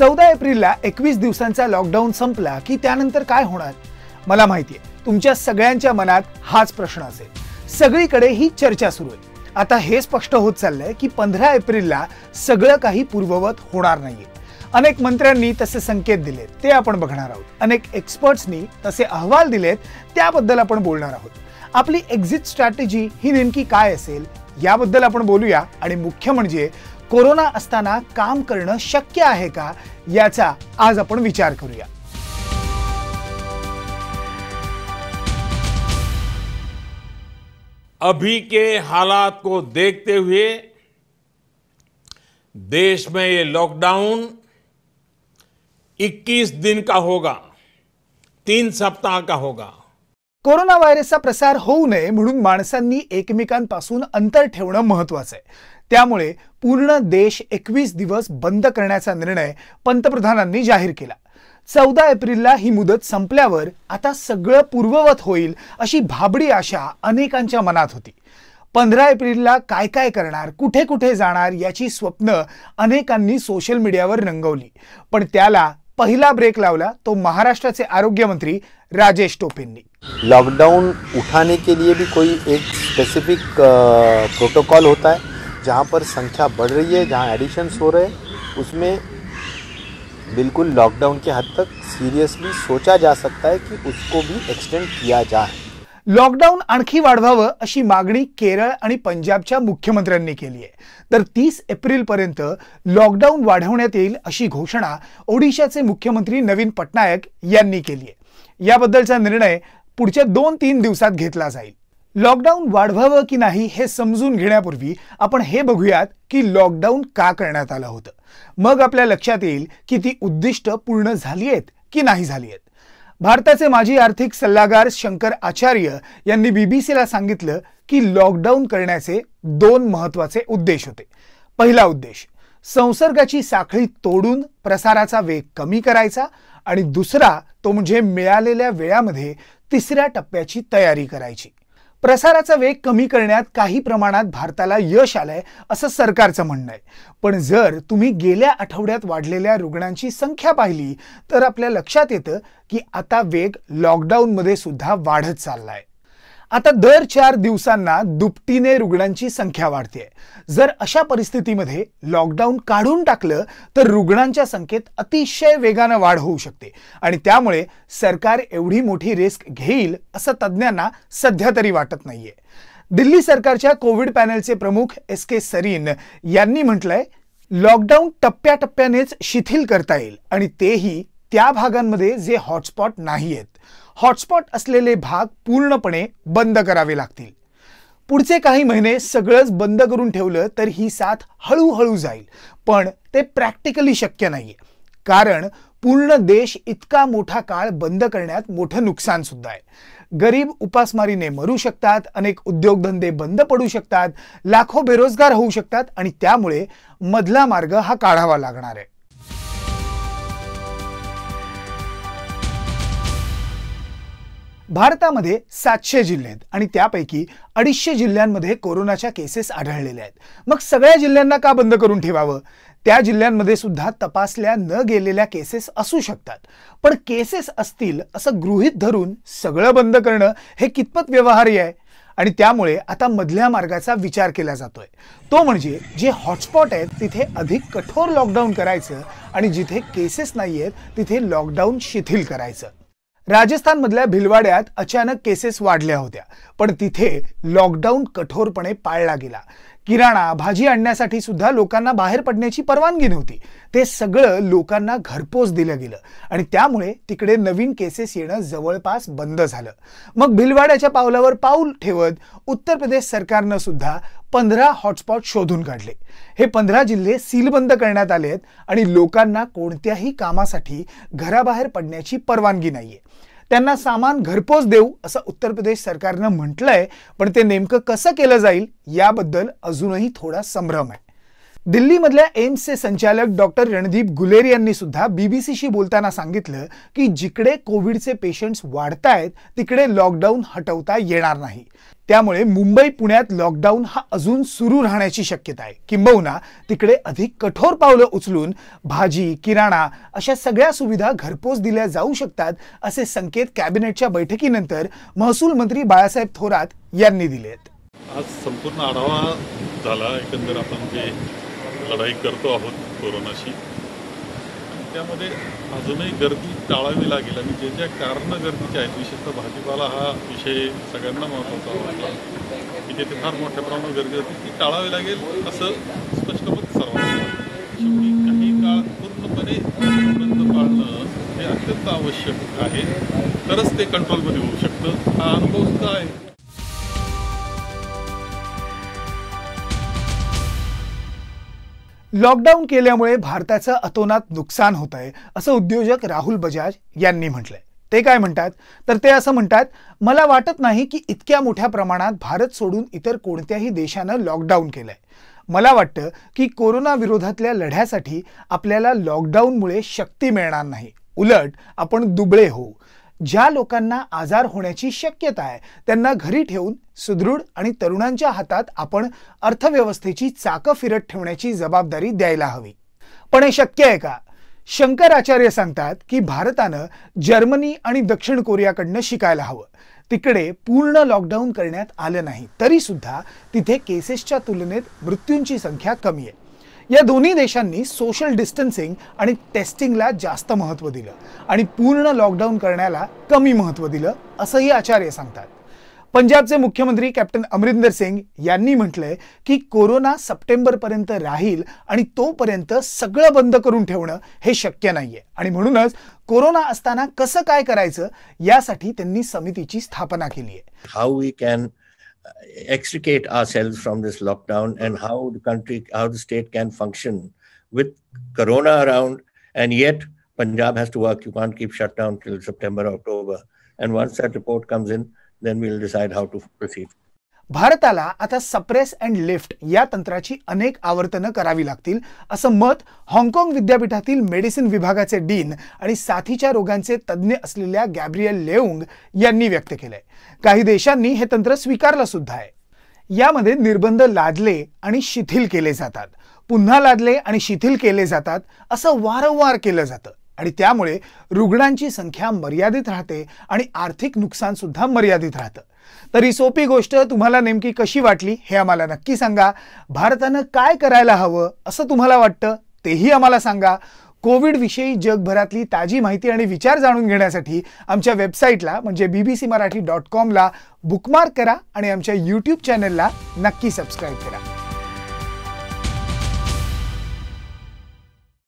चौदा एप्रिलला एकवीस दिवसांचा लॉकडाऊन संपला की त्यानंतर काय होणार मला माहिती आहे तुमच्या सगळ्यांच्या मनात हाच प्रश्न असेल सगळीकडे ही चर्चा सुरू आहे आता हे स्पष्ट होत चाललंय की पंधरा एप्रिलला सगळं काही पूर्ववत होणार नाहीये अनेक मंत्र्यांनी तसे संकेत दिलेत ते आपण बघणार आहोत अनेक एक्सपर्ट्सनी तसे अहवाल दिलेत त्याबद्दल आपण बोलणार आहोत आपली एक्झिट स्ट्रॅटेजी ही नेमकी काय असेल याबद्दल आपण बोलूया आणि मुख्य म्हणजे कोरोना असताना काम करणं शक्य आहे का याचा आज आपण विचार करूया अभी के हालात को देखते हुए देश में ये लॉकडाउन 21 दिन का होगा तीन सप्ताह का होगा कोरोना व्हायरसचा प्रसार होऊ नये म्हणून माणसांनी एकमेकांपासून अंतर ठेवणं महत्वाचं आहे त्यामुळे पूर्ण देश एकवीस दिवस बंद करण्याचा निर्णय पंतप्रधानांनी जाहीर केला चौदा एप्रिलला ही मुदत संपल्यावर आता सगळं पूर्ववत होईल अशी भाबडी आशा अनेकांच्या मनात होती पंधरा एप्रिलला काय काय करणार कुठे कुठे जाणार याची स्वप्न अनेकांनी सोशल मीडियावर रंगवली पण त्याला पहिला ब्रेक लावला तो महाराष्ट्र से आरोग्य मंत्री राजेश टोपे लॉकडाउन उठाने के लिए भी कोई एक स्पेसिफिक प्रोटोकॉल होता है जहाँ पर संख्या बढ़ रही है जहाँ एडिशंस हो रहे हैं उसमें बिल्कुल लॉकडाउन के हद तक सीरियसली सोचा जा सकता है कि उसको भी एक्सटेंड किया जाए लॉकडाऊन आणखी वाढवावं अशी मागणी केरळ आणि पंजाबच्या मुख्यमंत्र्यांनी केली आहे तर तीस पर्यंत लॉकडाऊन वाढवण्यात येईल अशी घोषणा ओडिशाचे मुख्यमंत्री नवीन पटनायक यांनी केली आहे याबद्दलचा निर्णय पुढच्या दोन तीन दिवसात घेतला जाईल लॉकडाऊन वाढवावं की नाही हे समजून घेण्यापूर्वी आपण हे बघूयात की लॉकडाऊन का करण्यात आलं होतं मग आपल्या लक्षात येईल की ती उद्दिष्ट पूर्ण झाली आहेत की नाही झाली आहेत भारताचे माजी आर्थिक सल्लागार शंकर आचार्य यांनी बीबीसीला सांगितलं की लॉकडाऊन करण्याचे दोन महत्वाचे उद्देश होते पहिला उद्देश संसर्गाची साखळी तोडून प्रसाराचा वेग कमी करायचा आणि दुसरा तो म्हणजे मिळालेल्या वेळामध्ये तिसऱ्या टप्प्याची तयारी करायची प्रसाराचा वेग कमी करण्यात काही प्रमाणात भारताला यश आलंय असं सरकारचं म्हणणं आहे पण जर तुम्ही गेल्या आठवड्यात वाढलेल्या रुग्णांची संख्या पाहिली तर आपल्या लक्षात येतं की आता वेग लॉकडाऊनमध्ये सुद्धा वाढत चालला आहे आता दर चार दिवसांना दुपटीने रुग्णांची संख्या वाढते जर अशा परिस्थितीमध्ये लॉकडाऊन काढून टाकलं तर रुग्णांच्या संख्येत अतिशय वेगानं वाढ होऊ शकते आणि त्यामुळे सरकार एवढी मोठी रिस्क घेईल असं तज्ज्ञांना सध्या तरी वाटत नाहीये दिल्ली सरकारच्या कोविड पॅनलचे प्रमुख एस के सरीन यांनी म्हटलंय लॉकडाऊन टप्प्याटप्प्यानेच शिथिल करता येईल आणि तेही त्या भागांमध्ये जे हॉटस्पॉट नाही आहेत हॉटस्पॉट असलेले भाग पूर्णपणे बंद करावे लागतील पुढचे काही महिने सगळंच बंद करून ठेवलं तर ही साथ हळूहळू जाईल पण ते प्रॅक्टिकली शक्य नाही कारण पूर्ण देश इतका मोठा काळ बंद करण्यात मोठं नुकसान सुद्धा आहे गरीब उपासमारीने मरू शकतात अनेक उद्योगधंदे बंद पडू शकतात लाखो बेरोजगार होऊ शकतात आणि त्यामुळे मधला मार्ग हा काढावा लागणार आहे भारतामध्ये सातशे जिल्हे आहेत आणि त्यापैकी अडीचशे जिल्ह्यांमध्ये कोरोनाच्या केसेस आढळलेल्या आहेत मग सगळ्या जिल्ह्यांना का बंद करून ठेवावं त्या जिल्ह्यांमध्ये सुद्धा तपासल्या न गेलेल्या केसेस असू शकतात पण केसेस असतील असं गृहीत धरून सगळं बंद करणं हे कितपत व्यवहार्य आहे आणि त्यामुळे आता मधल्या मार्गाचा विचार केला जातोय तो म्हणजे जे हॉटस्पॉट आहेत तिथे अधिक कठोर लॉकडाऊन करायचं आणि जिथे केसेस नाही आहेत तिथे लॉकडाऊन शिथिल करायचं राजस्थानमधल्या भिलवाड्यात अचानक केसेस वाढल्या होत्या पण तिथे लॉकडाऊन कठोरपणे पाळला गेला किराणा भाजी आणण्यासाठी सुद्धा लोकांना बाहेर पडण्याची परवानगी नव्हती ते सगळं लोकांना घरपोच दिलं गेलं आणि त्यामुळे तिकडे नवीन केसेस येणं जवळपास बंद झालं मग भिलवाड्याच्या पावलावर पाऊल ठेवत उत्तर प्रदेश सरकारनं सुद्धा पंधरा हॉटस्पॉट शोधून काढले हे पंधरा जिल्हे सीलबंद करण्यात आले आहेत आणि लोकांना कोणत्याही कामासाठी घराबाहेर पडण्याची परवानगी नाहीये त्यांना सामान घरपोच देऊ असं उत्तर प्रदेश सरकारनं म्हटलंय पण ते नेमकं कसं केलं जाईल याबद्दल अजूनही थोडा संभ्रम आहे दिल्लीमधल्या एम्सचे संचालक डॉक्टर रणदीप गुलेर यांनी सुद्धा बीबीसीशी बोलताना सांगितलं की जिकडे कोविडचे पेशंट्स वाढतायत तिकडे लॉकडाऊन हटवता येणार नाही त्यामुळे मुंबई पुण्यात लॉकडाऊन हा अजून सुरू राहण्याची शक्यता आहे किंबहुना तिकडे अधिक कठोर पावलं उचलून भाजी किराणा अशा सगळ्या सुविधा घरपोच दिल्या जाऊ शकतात असे संकेत कॅबिनेटच्या बैठकीनंतर महसूल मंत्री बाळासाहेब थोरात यांनी दिले आहेत आज संपूर्ण आढावा झाला एकंदर आपण जे लढाई करतो आहोत कोरोनाशी त्यामध्ये अजूनही गर्दी टाळावी लागेल आणि जे ज्या कारणं गर्दीचे आहेत विशेषतः भाजीपाला हा विषय सगळ्यांना महत्त्वाचा वाटला की तिथे फार मोठ्या प्रमाणात गर्दी होती ती टाळावी लागेल असं स्पष्ट मत सर्वांना शेवटी काही काळ पूर्णपणे बंद पाळणं हे अत्यंत आवश्यक आहे तरच ते कंट्रोलमध्ये होऊ शकतं हा अनुभव सुद्धा आहे लॉकडाऊन केल्यामुळे भारताचं अतोनात नुकसान होत आहे असं उद्योजक राहुल बजाज यांनी म्हटलंय ते काय म्हणतात तर ते असं म्हणतात मला वाटत नाही की इतक्या मोठ्या प्रमाणात भारत सोडून इतर कोणत्याही देशानं लॉकडाऊन केलंय मला वाटतं की कोरोना विरोधातल्या लढ्यासाठी आपल्याला लॉकडाऊनमुळे शक्ती मिळणार नाही उलट आपण दुबळे होऊ ज्या लोकांना आजार होण्याची शक्यता आहे त्यांना घरी ठेवून सुदृढ आणि तरुणांच्या हातात आपण अर्थव्यवस्थेची चाकं फिरत ठेवण्याची जबाबदारी द्यायला हवी पण हे शक्य आहे का शंकराचार्य सांगतात की भारतानं जर्मनी आणि दक्षिण कोरियाकडनं शिकायला हवं तिकडे पूर्ण लॉकडाऊन करण्यात आलं नाही तरी सुद्धा तिथे केसेसच्या तुलनेत मृत्यूंची संख्या कमी आहे या दोन्ही देशांनी सोशल डिस्टन्सिंग आणि टेस्टिंगला जास्त महत्त्व दिलं आणि पूर्ण लॉकडाऊन करण्याला कमी महत्त्व दिलं असंही आचार्य सांगतात पंजाबचे मुख्यमंत्री कॅप्टन अमरिंदर सिंग यांनी म्हटलंय की कोरोना सप्टेंबरपर्यंत राहील आणि तोपर्यंत सगळं बंद करून ठेवणं हे शक्य नाहीये आणि म्हणूनच कोरोना असताना कसं काय करायचं यासाठी त्यांनी समितीची स्थापना केली आहे how we can extricate ourselves from this lockdown and how the country, how the state can function with Corona around, and yet Punjab has to work. You can't keep shut down till September, October. And once that report comes in, then we'll decide how to proceed. भारताला आता suppress and lift या तंत्राची अनेक आवर्तनं करावी लागतील असं मत हाँगकाँग विद्यापीठातील मेडिसिन विभागाचे डीन आणि साथीच्या रोगांचे तज्ज्ञ असलेल्या गॅब्रियल लेऊंग यांनी व्यक्त केलंय काही देशांनी हे तंत्र स्वीकारलं सुद्धा आहे यामध्ये निर्बंध लादले आणि शिथिल केले जातात पुन्हा लादले आणि शिथिल केले जातात असं वारंवार केलं जातं आणि त्यामुळे रुग्णांची संख्या मर्यादित राहते आणि आर्थिक नुकसान सुद्धा मर्यादित राहतं तर ही सोपी गोष्ट तुम्हाला नेमकी कशी वाटली हे आम्हाला नक्की सांगा भारतानं काय करायला हवं असं तुम्हाला वाटतं तेही आम्हाला सांगा कोविडविषयी जगभरातली ताजी माहिती आणि विचार जाणून घेण्यासाठी आमच्या वेबसाईटला म्हणजे B B C Marathi dot कॉमला बुकमार्क करा आणि आमच्या यूट्यूब चॅनलला नक्की सबस्क्राईब करा